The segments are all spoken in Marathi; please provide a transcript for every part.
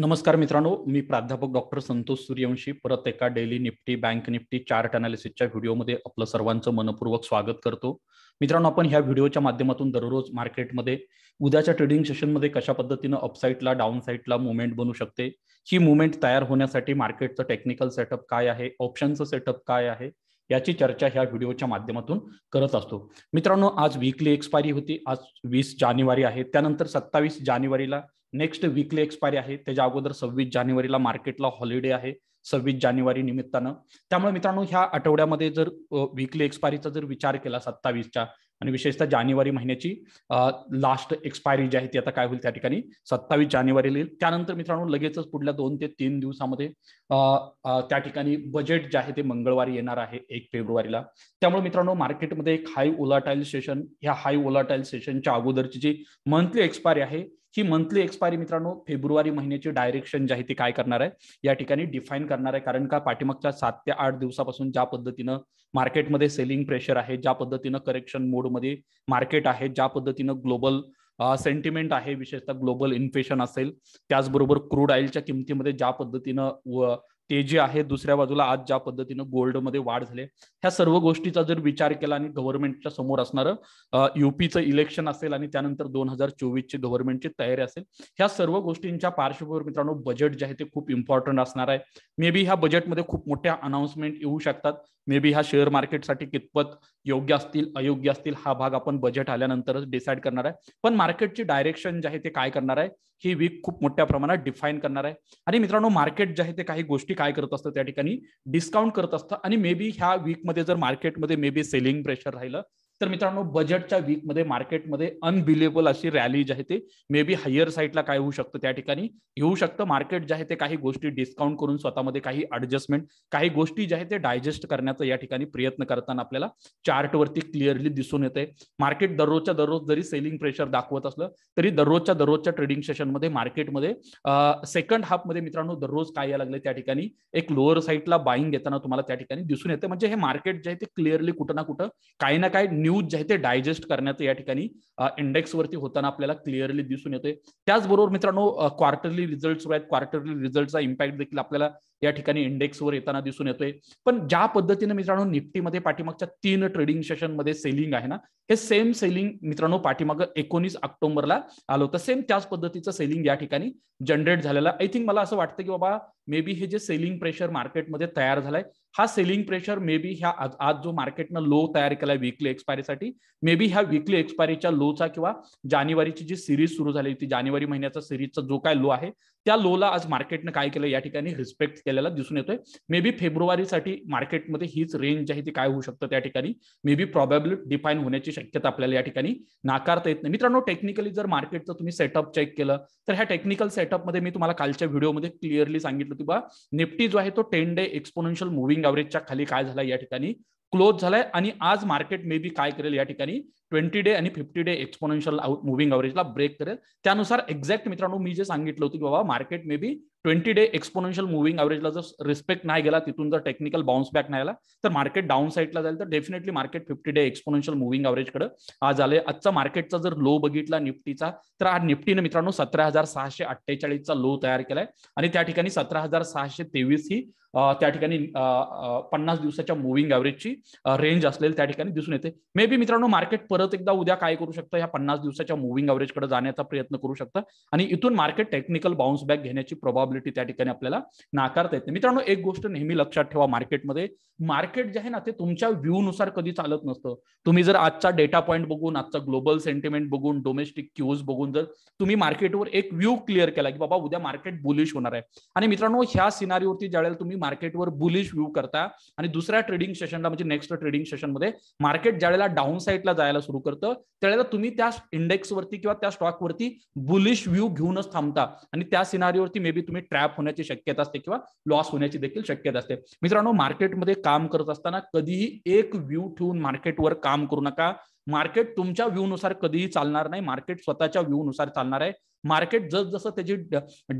नमस्कार मित्रांनो मी प्राध्यापक डॉक्टर संतोष सूर्यवंशी परत एका daily Nifty bank Nifty chart अनालिसिसच्या व्हिडिओमध्ये आपलं सर्वांचं मनपूर्वक स्वागत करतो मित्रांनो आपण ह्या व्हिडिओच्या माध्यमातून दररोज मार्केटमध्ये उद्याच्या ट्रेडिंग सेशनमध्ये कशा पद्धतीनं अपसाईटला डाऊन साईटला मुवमेंट बनू शकते ही मुवमेंट तयार होण्यासाठी मार्केटचं टेक्निकल सेटअप काय आहे ऑप्शनचं सेटअप काय आहे याची चर्चा ह्या व्हिडिओच्या माध्यमातून करत असतो मित्रांनो आज वीकली एक्सपायरी होती आज वीस जानेवारी आहे त्यानंतर सत्तावीस जानेवारीला नेक्स्ट वीकली एक्सपायरी आहे त्याच्या अगोदर सव्वीस जानेवारीला मार्केटला हॉलिडे आहे सव्वीस जानेवारी निमित्तानं त्यामुळे मित्रांनो ह्या आठवड्यामध्ये जर वीकली एक्सपायरीचा जर विचार केला सत्तावीसच्या आणि विशेषतः जानेवारी महिन्याची लास्ट एक्सपायरी जी आहे ती आता काय होईल त्या ठिकाणी सत्तावीस जानेवारीला येईल त्यानंतर मित्रांनो लगेचच पुढल्या दोन ते तीन दिवसामध्ये त्या ठिकाणी बजेट जे आहे ते मंगळवारी येणार आहे एक फेब्रुवारीला त्यामुळे मित्रांनो मार्केटमध्ये एक हाय ओलाटाईल सेशन ह्या हाय ओलाटाईल सेशनच्या अगोदरची जी मंथली एक्सपायरी आहे ही मंथली एक्सपायरी मित्रांनो फेब्रुवारी महिन्याची डायरेक्शन जी आहे ती काय करणार आहे या ठिकाणी डिफाईन करणार आहे कारण का पाठीमागच्या सात ते आठ दिवसापासून ज्या पद्धतीनं मार्केटमध्ये सेलिंग प्रेशर आहे ज्या पद्धतीनं करेक्शन मोडमध्ये मार्केट आहे ज्या पद्धतीनं ग्लोबल सेंटिमेंट आहे विशेषतः ग्लोबल इन्फ्लेशन असेल त्याचबरोबर क्रूड ऑइलच्या किमतीमध्ये ज्या पद्धतीनं ते जे आहे दुसऱ्या बाजूला आज ज्या पद्धतीनं गोल्डमध्ये वाढ झाले ह्या सर्व गोष्टीचा जर विचार केला आणि गव्हर्नमेंटच्या समोर असणारं युपीचं इलेक्शन असेल आणि त्यानंतर दोन हजार चोवीसची गव्हर्नमेंटची तयारी असेल ह्या सर्व गोष्टींच्या पार्श्वभूमीवर मित्रांनो बजेट जे आहे ते खूप इम्पॉर्टंट असणार आहे मे बी ह्या बजेटमध्ये खूप मोठ्या अनाऊन्समेंट येऊ शकतात मे बी ह्या शेअर मार्केटसाठी कितपत योग्य असतील अयोग्य असतील हा भाग आपण बजेट आल्यानंतरच डिसाईड करणार आहे पण मार्केटची डायरेक्शन जे आहे ते काय करणार आहे ही वीक खूप मोठ्या प्रमाणात डिफाईन करणार आहे आणि मित्रांनो मार्केट जे आहे ते काही गोष्टी काय करत असतं त्या ठिकाणी डिस्काउंट करत असतं आणि मे बी ह्या वीकमध्ये जर मार्केटमध्ये मे बी सेलिंग प्रेशर राहिलं तर मित्रांनो बजेटच्या वीकमध्ये मार्केटमध्ये अनबिलेबल अशी रॅली जी आहे ते मे बी हायर साईडला काय होऊ शकतं त्या ठिकाणी येऊ शकतं मार्केट जे आहे ते काही गोष्टी डिस्काउंट करून स्वतःमध्ये काही अडजस्टमेंट काही गोष्टी ज्या आहेत ते डायजेस्ट करण्याचा या ठिकाणी प्रयत्न करताना आपल्याला चार्टवरती क्लिअरली दिसून येते मार्केट दररोजच्या दररोज जरी सेलिंग प्रेशर दाखवत असलं तरी दररोजच्या दररोजच्या ट्रेडिंग सेशनमध्ये मार्केटमध्ये सेकंड हाफमध्ये मित्रांनो दररोज काय यायला लागले त्या ठिकाणी एक लोअर साईडला बाईंग घेताना तुम्हाला त्या ठिकाणी दिसून येते म्हणजे हे मार्केट जे आहे ते क्लिअरली कुठं ना कुठं काही ना काही न्यू न्यूज जे आहे ते डायजेस्ट करण्याचं या ठिकाणी इंडेक्सवरती होताना आपल्याला क्लिअरली दिसून येतोय त्याचबरोबर मित्रांनो क्वार्टरली रिझल्ट आहेत क्वार्टरली रिझल्टचा इम्पॅक्ट देखील आपल्याला या ठिकाणी इंडेक्सवर येताना दिसून येतोय पण ज्या पद्धतीने मित्रांनो निफ्टीमध्ये पाठीमागच्या तीन ट्रेडिंग सेशनमध्ये सेलिंग आहे ना हे सेम सेलिंग मित्रांनो पाठीमाग एकोणीस ऑक्टोबरला आलं होतं सेम त्याच पद्धतीचं सेलिंग या ठिकाणी जनरेट झालेलं आय थिंक मला असं वाटतं की बाबा मे बी हे जे सेलिंग प्रेशर मार्केटमध्ये तयार झालंय हा सेलिंग प्रेशर मे बी ह्या आज जो मार्केटनं लो तयार केला विकली एक्सपायरीसाठी मे बी ह्या विकली एक्सपायरीच्या लोचा किंवा जानेवारीची जी सिरीज सुरू झाली होती जानेवारी महिन्याचा सिरीजचा जो काय लो आहे त्या लोला आज मार्केटनं काय केलं या ठिकाणी रिस्पेक्ट केलेला दिसून येतोय मे बी फेब्रुवारीसाठी मार्केटमध्ये हीच रेंज आहे ती काय होऊ शकतं त्या ठिकाणी मे बी प्रॉबेबल डिफाईन होण्याची शक्यता आपल्याला या ठिकाणी नाकारता येत नाही मित्रांनो टेक्निकली जर मार्केटचं तुम्ही सेटअप चेक केलं तर ह्या टेक्निकल सेटअपमध्ये मी तुम्हाला कालच्या व्हिडिओमध्ये क्लिअरली सांगितलं की बा निफ्टी जो आहे तो टेन डे एक्सपोनेन्शियल मुव्हिंग एव्हरेजच्या खाली काय झाला या ठिकाणी क्लोज झालाय आणि आज मार्केट मे बी काय करेल या ठिकाणी ट्वेंटी डे आणि फिफ्टी डे एक्सपोनेन्शियल मुव्हिंग अवरेजला ब्रेक करेल त्यानुसार एक्झॅक्ट मित्रांनो मी जे सांगितलं होतं की बाबा मार्केट मे बी ट्वेंटी डे एक्सपोनेन्शियल मुव्हिंग एव्हरेजला जर रिस्पेक्ट नाही गेला तिथून जर टेक्निकल बाउन्स बॅक नाही आला तर मार्केट डाऊन साईडला जाईल तर definitely market fifty day exponential moving कडे आज आले आजचा मार्केटचा जर लो बघितला निफ्टीचा तर हा निफ्टीने मित्रांनो सतरा हजार सहाशे अठ्ठेचाळीसचा लो तयार केलाय आणि त्या ठिकाणी सतरा हजार सहाशे तेवीस ही त्या ठिकाणी पन्नास दिवसाच्या मुव्हिंग एव्हरेजची रेंज असलेली त्या ठिकाणी दिसून येते मे बी मित्रांनो मार्केट परत एकदा उद्या काय करू शकतं या पन्नास दिवसाच्या मुव्हिंग एव्हरेजकडे जाण्याचा प्रयत्न करू शकतं आणि इथून मार्केट टेक्निकल बाउन्स बॅक घेण्याची प्रभाव त्या ठिकाणी आपल्याला नाकारता येते मित्रांनो एक गोष्ट नेहमी लक्षात ठेवा मार्केटमध्ये मार्केट जे आहे ना ते तुमच्या व्ह्यूनुसार कधी चालत नसतं तुम्ही जर आजचा डेटा पॉईंट बघून आजचा ग्लोबल सेंटिमेंट बघून डोमेस्टिक क्यूज बघून जर तुम्ही मार्केटवर एक व्ह्यू क्लिअर केला की बाबा उद्या मार्केट बुलिश होणार आहे आणि मित्रांनो ह्या सिनारीवरती ज्यावेळेला तुम्ही मार्केटवर बुलिश व्ह्यू करता आणि दुसऱ्या ट्रेडिंग सेशनला म्हणजे नेक्स्ट ट्रेडिंग सेशनमध्ये मार्केट ज्यावेळेला डाऊन साईडला जायला सुरू करतं त्यावेळेला तुम्ही त्या इंडेक्सवरती किंवा त्या स्टॉकवरती बुलिश व्ह्यू घेऊनच थांबता आणि त्या सिनारीवरती मे बी तुम्ही ट्रॅप होण्याची शक्यता असते किंवा लॉस होण्याची देखील शक्यता असते मित्रांनो मार्केटमध्ये काम करत असताना कधीही एक व्ह्यू ठेवून मार्केटवर काम करू नका मार्केट तुमच्या व्ह्यूनुसार कधीही चालणार नाही मार्केट स्वतःच्या व्ह्यूनुसार चालणार आहे मार्केट जसं त्याची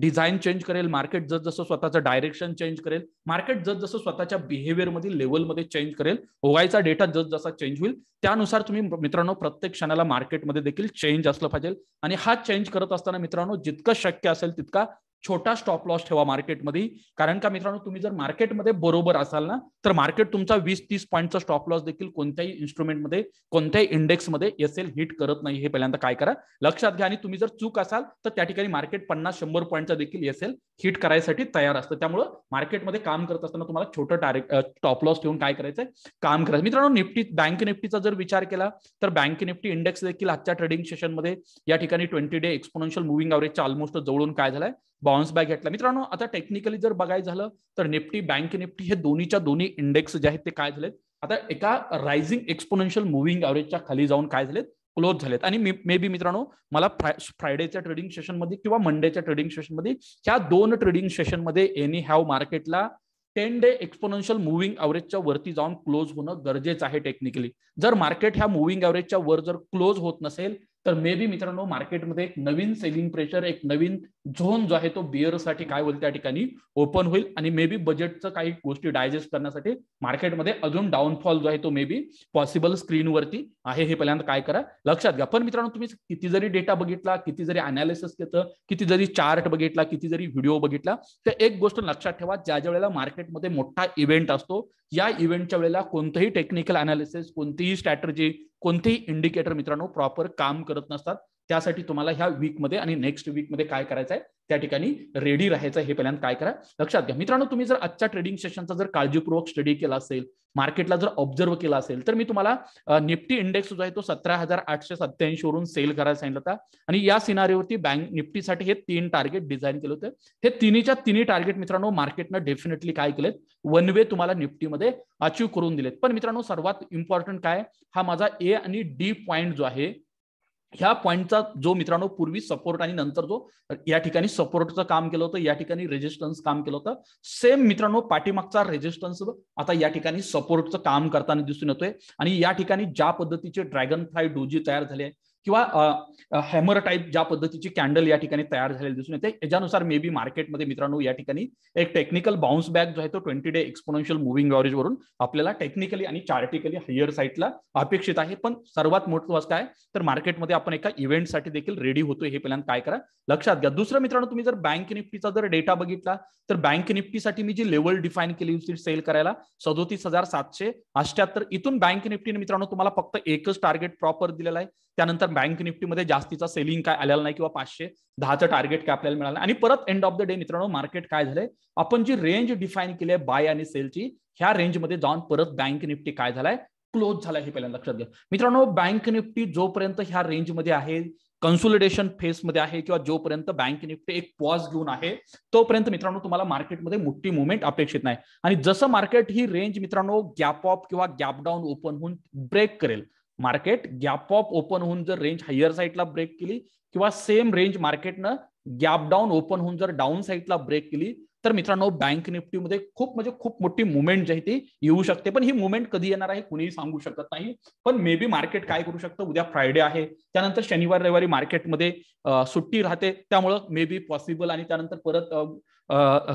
डिझाईन चेंज करेल मार्केट जसं स्वतःचं डायरेक्शन चेंज करेल मार्केट जसं स्वतःच्या बिहेव्हिअरमधील लेवलमध्ये चेंज करेल ओवायचा डेटा जसा चेंज होईल त्यानुसार तुम्ही मित्रांनो प्रत्येक क्षणाला मार्केटमध्ये देखील चेंज असलं पाहिजे आणि हा चेंज करत असताना मित्रांनो जितकं शक्य असेल तितका छोटा स्टॉप लॉस ठेवा मार्केटमध्ये कारण का मित्रांनो तुम्ही जर मार्केटमध्ये बरोबर असाल ना तर मार्केट तुमचा वीस तीस पॉईंटचा स्टॉप लॉस देखील कोणत्याही इन्स्ट्रुमेंटमध्ये कोणत्याही इंडेक्समध्ये एस एल हिट करत नाही हे पहिल्यांदा काय करा लक्षात घ्या आणि तुम्ही जर चूक असाल तर त्या ठिकाणी मार्केट पन्नास शंभर पॉईंटचा देखील एस एल हिट करायसाठी तयार असतं त्यामुळे मार्केटमध्ये काम करत असताना तुम्हाला छोटं टार्गेट स्टॉप लॉस ठेवून काय करायचंय काम करायचं मित्रांनो निफ्टी बँक निफ्टीचा जर विचार केला तर बँक निफ्टी इंडेक्स देखील आजच्या ट्रेडिंग सेशनमध्ये या ठिकाणी ट्वेंटी डे एक्सपोनेन्शियल मुव्हिंग अवरेजच्या ऑलमोस्ट जवळून काय झालाय बाउन्स बॅक घेतला मित्रांनो आता टेक्निकली जर बघायचं झालं तर निफ्टी बँक निफ्टी हे दोन्हीच्या दोन्ही इंडेक्स जे आहेत ते काय झालेत आता एका रायझिंग एक्सपोनेन्शियल मुव्हिंग ॲव्हरेजच्या खाली जाऊन काय झालेत क्लोज झालेत आणि मे बी मित्रांनो मला फ्रायडेच्या ट्रेडिंग सेशनमध्ये किंवा मंडेच्या ट्रेडिंग सेशनमध्ये ह्या दोन ट्रेडिंग सेशनमध्ये एनी हॅव मार्केटला टेन डे एक्सपोनेन्शियल मुव्हिंग एव्हरेजच्या वरती जाऊन क्लोज होणं गरजेचं आहे टेक्निकली जर मार्केट ह्या मुव्हिंग ॲव्हरेजच्या वर जर क्लोज होत नसेल तर मे बी मित्रांनो मार्केटमध्ये एक नवीन सेलिंग प्रेशर एक नवीन झोन जो आहे तो साठी काय होईल त्या ठिकाणी ओपन होईल आणि मे बी बजेटचं काही गोष्टी डायजेस्ट करण्यासाठी मार्केटमध्ये अजून डाऊनफॉल जो आहे तो मे बी पॉसिबल स्क्रीनवरती आहे हे पहिल्यांदा काय करा लक्षात घ्या पण मित्रांनो तुम्ही किती जरी डेटा बघितला किती जरी अनालिसिस घेतं किती जरी चार्ट बघितला किती जरी व्हिडिओ बघितला तर एक गोष्ट लक्षात ठेवा ज्या ज्या वेळेला मार्केटमध्ये मोठा इव्हेंट असतो या इव्हेंटच्या वेळेला कोणतंही टेक्निकल अनालिसिस कोणतीही स्ट्रॅटर्जी कोणतेही इंडिकेटर मित्रांनो प्रॉपर काम करत नसतात त्यासाठी तुम्हाला ह्या वीकमध्ये आणि नेक्स्ट वीकमध्ये काय करायचं आहे त्या ठिकाणी रेडी राहायचं हे पहिल्यांदा काय करा लक्षात घ्या मित्रांनो तुम्ही जर आजच्या ट्रेडिंग सेशनचा जर काळजीपूर्वक स्टडी केला असेल मार्केटला जर ऑब्झर्व्ह केला असेल तर मी तुम्हाला निफ्टी इंडेक्स जो आहे तो सतरा हजार आठशे सत्याऐंशी वरून सेल करायला सांगितलं होता आणि या सिनारीवरती बँक निफ्टीसाठी हे तीन टार्गेट डिझाईन केले होते हे तिन्हीच्या तिन्ही टार्गेट मित्रांनो मार्केटनं डेफिनेटली काय केलेत वन वे तुम्हाला निफ्टीमध्ये अचीव्ह करून दिलेत पण मित्रांनो सर्वात इम्पॉर्टंट काय हा माझा ए आणि डी पॉईंट जो आहे ह्या पॉईंटचा जो मित्रांनो पूर्वी सपोर्ट आणि नंतर जो या ठिकाणी सपोर्टचं काम केलं होतं या ठिकाणी रेजिस्टन्स काम केलं होतं सेम मित्रांनो पाठीमागचा रेजिस्टन्स आता या ठिकाणी सपोर्टचं काम करताना दिसून येतोय आणि या ठिकाणी ज्या पद्धतीचे ड्रॅगन फ्लाय डोजी तयार झाले किंवा हॅमर टाईप ज्या पद्धतीची कॅन्डल या ठिकाणी तयार झालेली दिसून येते याच्यानुसार मे बी मार्केटमध्ये मित्रांनो या ठिकाणी एक टेक्निकल बाउन्स बॅक जो आहे तो ट्वेंटी डे एक्सपोनेन्शियल मुव्हिंग वरून आपल्याला टेक्निकली आणि चार्टिकली हायर साईटला अपेक्षित आहे पण सर्वात महत्वाचं काय तर मार्केटमध्ये आपण एका इव्हेंटसाठी देखील रेडी होतोय हे पहिल्यांदा काय करा लक्षात घ्या दुसरं मित्रांनो तुम्ही जर बँक निफ्टीचा जर डेटा बघितला तर बँक निफ्टीसाठी मी जी लेवल डिफाईन केली होती सेल करायला सदोतीस हजार सातशे अष्ट्याहत्तर इथून बँक निफ्टीने मित्रांनो तुम्हाला फक्त एकच टार्गेट प्रॉपर दिलेला आहे त्यानंतर बँक निफ्टीमध्ये जास्तीचा सेलिंग काय आलेला नाही किंवा पाचशे दहाचं टार्गेट काय आपल्याला मिळालं आणि परत एंड ऑफ द डे मित्रांनो मार्केट काय झालंय आपण जी रेंज डिफाईन केली आहे बाय आणि सेलची ह्या रेंजमध्ये जाऊन परत बँक निफ्टी काय झालाय क्लोज झालाय हे पहिल्यांदा लक्षात घ्या मित्रांनो बँक निफ्टी जोपर्यंत ह्या रेंजमध्ये आहे कन्सोलिडेशन फेजमध्ये आहे किंवा जोपर्यंत बँक निफ्टी एक पॉज घेऊन आहे तोपर्यंत मित्रांनो तुम्हाला मार्केटमध्ये मोठी मुवमेंट अपेक्षित नाही आणि जसं मार्केट ही रेंज मित्रांनो गॅप अप किंवा गॅप डाऊन ओपन होऊन ब्रेक करेल मार्केट गॅप ऑप ओपन होऊन जर रेंज हायर साईडला ब्रेक केली किंवा सेम रेंज मार्केटनं गॅप डाऊन ओपन होऊन जर डाऊन साईडला ब्रेक केली तर मित्रांनो बँक निफ्टीमध्ये खूप म्हणजे खूप मोठी मुवमेंट जी आहे ती येऊ शकते पण ही मुवमेंट कधी येणार आहे कुणीही सांगू शकत नाही पण मे बी मार्केट काय करू शकतं उद्या फ्रायडे आहे त्यानंतर शनिवार रविवारी मार्केटमध्ये सुट्टी राहते त्यामुळं मे बी पॉसिबल आणि त्यानंतर परत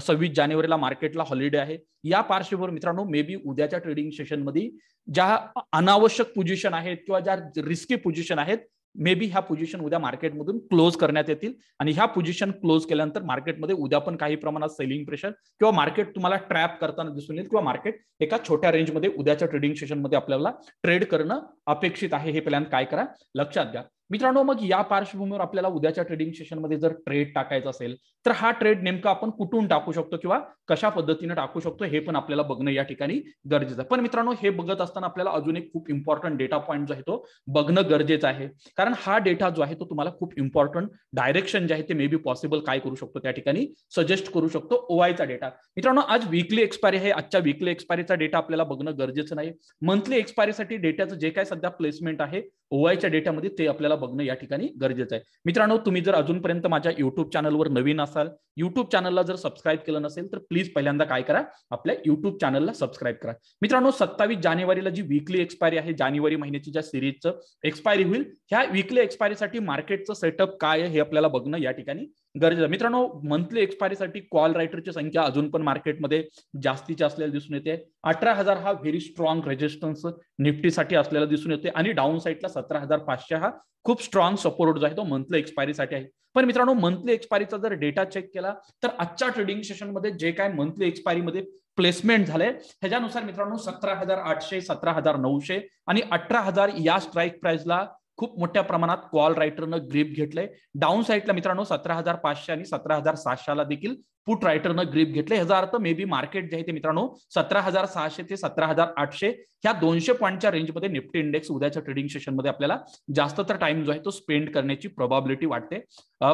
सव्वीस जानेवारीला मार्केटला हॉलिडे आहे या पार्श्वभूमीवर मित्रांनो मे बी उद्याच्या ट्रेडिंग सेशनमध्ये ज्या अनावश्यक पोझिशन आहेत किंवा ज्या रिस्की पोझिशन आहेत मे बी ह्या पोझिशन उद्या मार्केटमधून क्लोज करण्यात येतील आणि ह्या पोझिशन क्लोज केल्यानंतर मार्केटमध्ये उद्या पण काही प्रमाणात सेलिंग प्रेशर किंवा मार्केट तुम्हाला ट्रॅप करताना दिसून येईल किंवा मार्केट एका छोट्या रेंजमध्ये उद्याच्या ट्रेडिंग सेशनमध्ये आपल्याला ट्रेड करणं अपेक्षित आहे हे पहिल्यांदा काय करा लक्षात घ्या मित्रांनो मग या पार्श्वभूमीवर आपल्याला उद्याच्या ट्रेडिंग सेशनमध्ये जर ट्रेड टाकायचा असेल तर हा ट्रेड नेमका आपण कुठून टाकू शकतो किंवा कशा पद्धतीने टाकू शकतो हे पण आपल्याला बघणं या ठिकाणी गरजेचं आहे पण मित्रांनो हे बघत असताना आपल्याला अजून एक खूप इम्पॉर्टंट डेटा पॉईंट जो आहे तो बघणं गरजेचं आहे कारण हा डेटा जो आहे तो तुम्हाला खूप इम्पॉर्टंट डायरेक्शन जे आहे ते मे बी पॉसिबल काय करू शकतो त्या ठिकाणी सजेस्ट करू शकतो ओआयचा डेटा मित्रांनो आज वीकली एक्सपायरी आहे आजच्या वीकली एक्सपायरीचा डेटा आपल्याला बघणं गरजेचं नाही मंथली एक्सपायरीसाठी डेटाचं जे काय सध्या प्लेसमेंट आहे ओवायच्या डेटामध्ये ते आपल्याला बघणं या ठिकाणी गरजेचं आहे मित्रांनो तुम्ही जर अजूनपर्यंत माझ्या युट्यूब चॅनलवर नवीन असाल युट्यूब चॅनलला जर सबस्क्राईब केलं नसेल तर प्लीज पहिल्यांदा काय करा आपल्या युट्यूब चॅनलला सबस्क्राईब करा मित्रांनो सत्तावीस जानेवारीला जी वीकली एक्सपायरी आहे जानेवारी महिन्याची ज्या सिरीजचं एक्सपायरी होईल ह्या वीकली एक्सपायरीसाठी मार्केटचं सेटअप काय आहे हे आपल्याला बघणं या ठिकाणी गरजेचं मित्रांनो मंथली एक्सपायरीसाठी कॉल रायटरची संख्या अजून पण मार्केटमध्ये जास्तीची असलेली दिसून येते अठरा हजार हा व्हेरी स्ट्रॉंग रेजिस्टन्स निफ्टीसाठी असलेला दिसून येते आणि डाऊन साईडला सतरा हजार पाचशे हा खूप स्ट्रॉंग सपोर्ट जो आहे तो मंथली एक्सपायरीसाठी आहे पण मित्रांनो मंथली एक्सपायरीचा जर डेटा चेक केला तर आजच्या ट्रेडिंग सेशनमध्ये जे काय मंथली एक्सपायरीमध्ये प्लेसमेंट झाले ह्याच्यानुसार मित्रांनो सतरा हजार आठशे सतरा हजार नऊशे आणि अठरा हजार या स्ट्राईक प्राइसला खूप मोठ्या प्रमाणात कॉल रायटरनं ग्रीप घेतलंय डाऊन साईडला मित्रांनो सतरा हजार पाचशे आणि सतरा हजार सातशेला देखील पुट रायटरनं ग्रीप घेतले ह्याचा अर्थ मे बी मार्केट जे आहे ते मित्रांनो सतरा हजार सहाशे ते सतरा हजार आठशे ह्या दोनशे पॉईंटच्या रेंजमध्ये निफ्टी इंडेक्स उद्याच्या ट्रेडिंग सेशनमध्ये आपल्याला जास्त तर टाइम जो आहे तो स्पेंड करण्याची प्रोबॅबिलिटी वाटते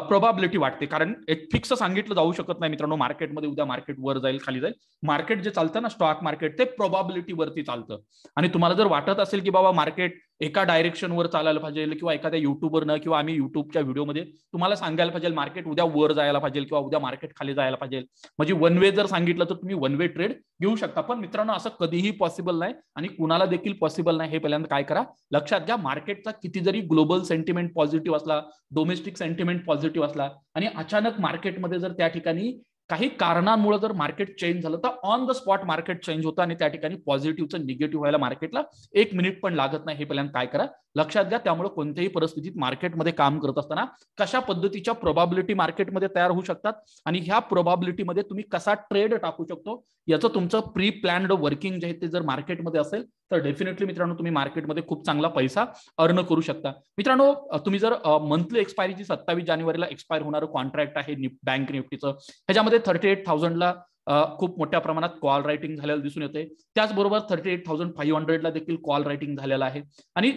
प्रोबॅबिलिटी वाटते कारण एक फिक्स सांगितलं जाऊ शकत नाही मित्रांनो मार्केटमध्ये उद्या मार्केट वर जाईल खाली जाईल मार्केट जे चालतं ना स्टॉक मार्केट ते प्रोबॅबिलिटी वरती चालतं आणि तुम्हाला जर वाटत असेल की बाबा मार्केट एका डायरेक्शनवर चालायला पाहिजे किंवा एखाद्या युट्यूबवर किंवा आम्ही युट्यूबच्या व्हिडिओमध्ये तुम्हाला सांगायला पाहिजे मार्केट उद्या वर जायला पाहिजे किंवा उद्या मार्केट खाली जायला पाहिजे म्हणजे वन वे जर सांगितलं तर तुम्ही वन वे ट्रेड घेऊ शकता पण मित्रांनो असं कधीही पॉसिबल नाही आणि कुणाला देखील पॉसिबल नाही हे पहिल्यांदा काय करा लक्षात घ्या मार्केटचा किती जरी ग्लोबल सेंटिमेंट पॉझिटिव्ह असला डोमेस्टिक सेंटिमेंट पॉझिटिव्ह असला आणि अचानक मार्केटमध्ये जर त्या ठिकाणी काही कारणांमुळे जर मार्केट चेंज झालं तर on the spot market change होतं आणि त्या ठिकाणी पॉझिटिव्हचं निगेटिव्ह व्हायला मार्केटला एक मिनिट पण लागत नाही हे पहिल्यांदा काय करा लक्षात घ्या त्यामुळे कोणत्याही परिस्थितीत मार्केटमध्ये काम करत असताना कशा पद्धतीच्या प्रोबॅबिलिटी मार्केटमध्ये तयार होऊ शकतात आणि ह्या प्रोबॅबिलिटीमध्ये तुम्ही कसा ट्रेड टाकू शकतो याचं तुमचं प्री प्लॅन्ड वर्किंग जे आहे ते जर मार्केटमध्ये असेल तर डेफिनेटली मित्रांनो तुम्ही मार्केटमध्ये खूप चांगला पैसा अर्न करू शकता मित्रांनो तुम्ही जर मंथली एक्सपायरी जी सत्तावीस जानेवारीला एक्सपायर होणारं कॉन्ट्रॅक्ट आहे बँक निफ्टीचं ह्याच्यामध्ये थर्टी एट थाउजंडला खूप मोठ्या प्रमाणात कॉल रायटिंग झालेलं दिसून येते त्याचबरोबर थर्टी एट थाउजंड फाईव्ह हंड्रेडला देखील कॉल रायटिंग झालेला आहे आणि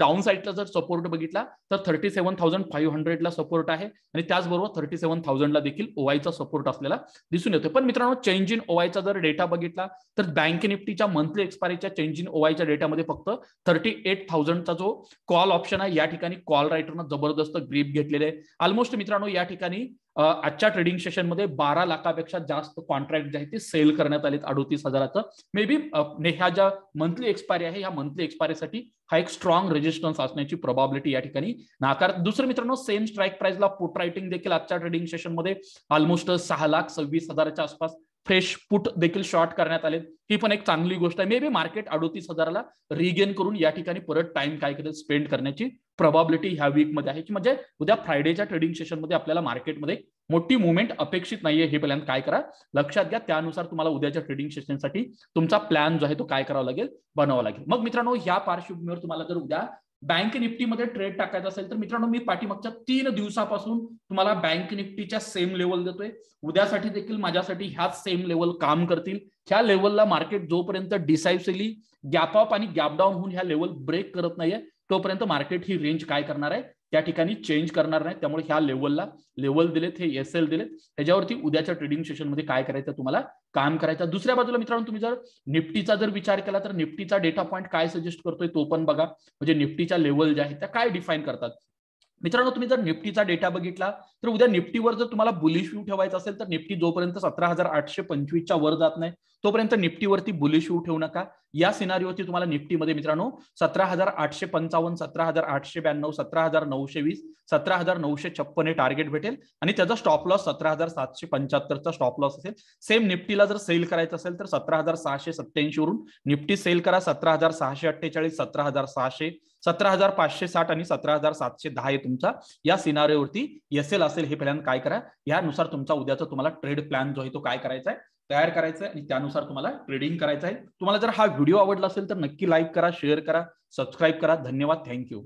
डाऊन साईडला जर सपोर्ट बघितला तर थर्टी सेव्हन थाउजंड फाईव्ह हंड्रेडला सपोर्ट आहे आणि त्याचबरोबर थर्टी सेव्हन थाउजंडला देखील ओआयचा सपोर्ट असलेला दिसून येतो पण मित्रांनो चेंज इन ओआयचा जर डेटा बघितला तर बँक निफ्टीच्या मंथली एक्सपायरीच्या चेंज इन ओआयच्या डेटामध्ये फक्त थर्टी एट थाउजंडचा जो कॉल ऑप्शन आहे या ठिकाणी कॉल रायटरनं जबरदस्त ग्रीप घेतलेले आहे ऑलमोस्ट मित्रांनो या ठिकाणी आजच्या ट्रेडिंग सेशनमध्ये बारा लाखापेक्षा जास्त कॉन्ट्रॅक्ट जे आहे ते सेल करण्यात आलेत अडोतीस हजाराचं मे बी ह्या ज्या मंथली एक्सपायरी आहे ह्या मंथली एक्सपायरीसाठी हा एक स्ट्रॉंग रेजिस्टन्स असण्याची प्रोबॅबिलिटी या ठिकाणी नाकार दुसरं मित्रांनो सेम स्ट्राईक प्राइसला पुट रायटिंग देखील आजच्या ट्रेडिंग सेशनमध्ये ऑलमोस्ट सहा लाख सव्वीस हजाराच्या आसपास फ्रेश पुट देखील शॉर्ट करण्यात आले ही पण एक चांगली गोष्ट आहे मे बी मार्केट अडोतीस हजाराला रिगेन करून या ठिकाणी परत टाइम काय करेल स्पेंड करण्याची प्रॉबॅबिलिटी ह्या वीकमध्ये आहे की म्हणजे उद्या फ्रायडेच्या ट्रेडिंग सेशनमध्ये आपल्याला मार्केटमध्ये मोठी मुवमेंट अपेक्षित नाहीये हे पहिल्यांदा काय करा लक्षात घ्या त्यानुसार तुम्हाला उद्याच्या ट्रेडिंग सेशनसाठी तुमचा प्लॅन जो आहे तो काय करावा लागेल बनवावा लागेल मग मित्रांनो या पार्श्वभूमीवर तुम्हाला जर उद्या बँक निफ्टीमध्ये ट्रेड टाकायचा असेल तर मित्रांनो मी पाठीमागच्या तीन दिवसापासून तुम्हाला बँक निफ्टीच्या सेम लेवल देतोय उद्यासाठी देखील माझ्यासाठी ह्याच सेम लेवल काम करतील ह्या लेवलला मार्केट जोपर्यंत डिसायसिली गॅप अप आणि गॅप डाऊन होऊन ह्या लेवल ब्रेक करत नाहीये तोपर्यंत मार्केट ही रेंज काय करणार आहे त्या ठिकाणी चेंज करणार नाही त्यामुळे ह्या लेवलला लेवल दिलेत हे एस एल दिलेत त्याच्यावरती उद्याच्या ट्रेडिंग सेशन मध्ये काय करायचं तुम्हाला काम करायचं दुसऱ्या बाजूला मित्रांनो तुम्ही जर निफ्टीचा जर विचार केला तर निफ्टीचा डेटा पॉईंट काय सजेस्ट करतोय तो पण बघा म्हणजे निफ्टीच्या लेवल ज्या आहेत त्या काय डिफाईन करतात मित्रांनो तुम्ही जर निफ्टीचा डेटा बघितला तर उद्या निफ्टीवर जर तुम्हाला बुलिश व्ह्यू ठेवायचा असेल तर निफ्टी जोपर्यंत सतरा हजार आठशे पंचवीसच्या वर जात नाही तोपर्यंत निफ्टीवरती बुलिश व्ह्यू ठेवू नका या सिनारीवरती तुम्हाला निफ्टीमध्ये मित्रांनो सतरा हजार आठशे पंचावन्न सतरा हजार आठशे ब्याण्णव सतरा हजार नऊशे वीस सतरा हजार नऊशे छप्पन हे टार्गेट भेटेल आणि त्याचा स्टॉप लॉस सतरा हजार सातशे पंच्याहत्तरचा स्टॉप लॉस असेल सेम निफ्टीला जर सेल करायचं असेल तर सतरा हजार सहाशे सत्याऐंशी वरून निफ्टी सेल करा सतरा हजार सहाशे अठ्ठेचाळीस सतरा हजार सहाशे सतरा हजार पाचशे साठ आणि सतरा हजार सातशे दहा आहे तुमचा या सिनारीवरती एस असेल हे पहिल्यांदा काय करा यानुसार तुमचा उद्याचा तुम्हाला ट्रेड प्लॅन जो आहे तो काय करायचा आहे तयार करायचा आहे आणि त्यानुसार तुम्हाला ट्रेडिंग करायचं आहे तुम्हाला जर हा व्हिडिओ आवडला असेल तर नक्की लाईक करा शेअर करा सबस्क्राईब करा धन्यवाद थँक्यू